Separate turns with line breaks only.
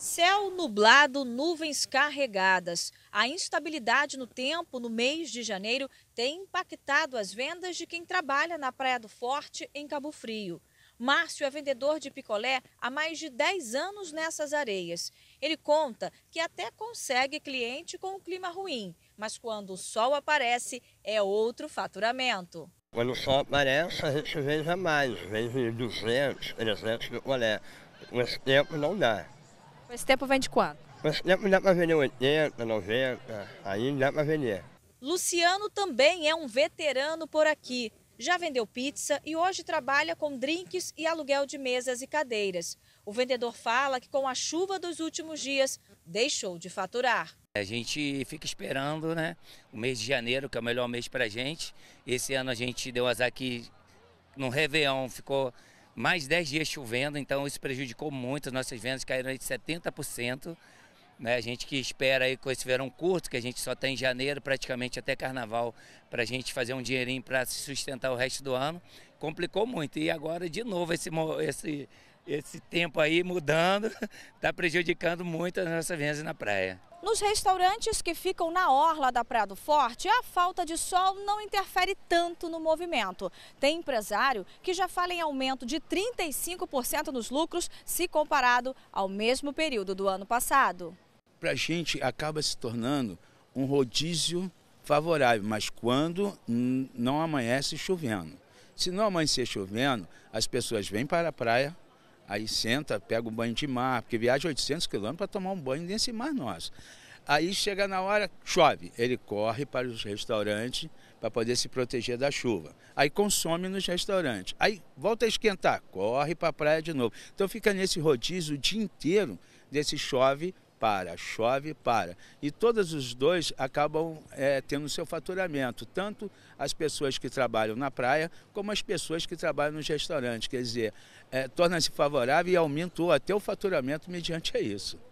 Céu nublado, nuvens carregadas. A instabilidade no tempo no mês de janeiro tem impactado as vendas de quem trabalha na Praia do Forte, em Cabo Frio. Márcio é vendedor de picolé há mais de 10 anos nessas areias. Ele conta que até consegue cliente com o clima ruim, mas quando o sol aparece é outro faturamento.
Quando o sol aparece, a gente vende a mais, vende 200, 300 picolé. Nesse tempo não dá.
Esse tempo vem de quanto?
Não dá para vender 80, 90, aí dá para vender.
Luciano também é um veterano por aqui. Já vendeu pizza e hoje trabalha com drinks e aluguel de mesas e cadeiras. O vendedor fala que com a chuva dos últimos dias deixou de faturar.
A gente fica esperando, né? O mês de janeiro, que é o melhor mês a gente. Esse ano a gente deu azar que no Réveillon ficou mais 10 dias chovendo, então isso prejudicou muito, as nossas vendas caíram de 70%. Né? A gente que espera aí com esse verão curto, que a gente só tem janeiro praticamente até carnaval, para a gente fazer um dinheirinho para sustentar o resto do ano, complicou muito. E agora de novo esse, esse, esse tempo aí mudando, está prejudicando muito as nossas vendas na praia.
Nos restaurantes que ficam na orla da Praia do Forte, a falta de sol não interfere tanto no movimento. Tem empresário que já fala em aumento de 35% nos lucros se comparado ao mesmo período do ano passado.
Para a gente acaba se tornando um rodízio favorável, mas quando não amanhece chovendo. Se não amanhecer chovendo, as pessoas vêm para a praia, Aí senta, pega o um banho de mar, porque viaja 800 quilômetros para tomar um banho nesse mar nosso. Aí chega na hora, chove, ele corre para os restaurantes para poder se proteger da chuva. Aí consome nos restaurantes. Aí volta a esquentar, corre para a praia de novo. Então fica nesse rodízio o dia inteiro desse chove, para, chove, para. E todos os dois acabam é, tendo seu faturamento, tanto as pessoas que trabalham na praia, como as pessoas que trabalham nos restaurantes. Quer dizer, é, torna-se favorável e aumentou até o faturamento mediante isso.